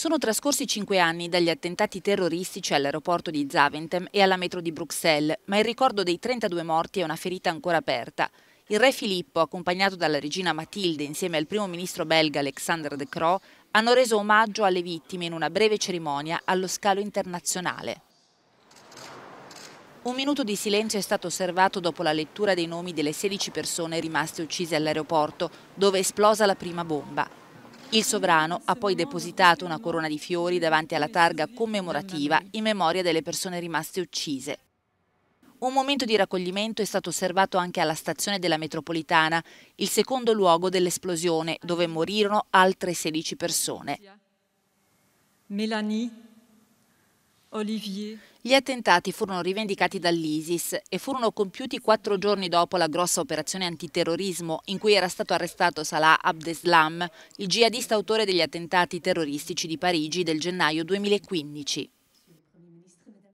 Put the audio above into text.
Sono trascorsi cinque anni dagli attentati terroristici all'aeroporto di Zaventem e alla metro di Bruxelles, ma il ricordo dei 32 morti è una ferita ancora aperta. Il re Filippo, accompagnato dalla regina Matilde insieme al primo ministro belga Alexander De Croo, hanno reso omaggio alle vittime in una breve cerimonia allo scalo internazionale. Un minuto di silenzio è stato osservato dopo la lettura dei nomi delle 16 persone rimaste uccise all'aeroporto, dove è esplosa la prima bomba. Il sovrano ha poi depositato una corona di fiori davanti alla targa commemorativa in memoria delle persone rimaste uccise. Un momento di raccoglimento è stato osservato anche alla stazione della metropolitana, il secondo luogo dell'esplosione, dove morirono altre 16 persone. Melanie Olivier. Gli attentati furono rivendicati dall'ISIS e furono compiuti quattro giorni dopo la grossa operazione antiterrorismo in cui era stato arrestato Salah Abdeslam, il jihadista autore degli attentati terroristici di Parigi del gennaio 2015.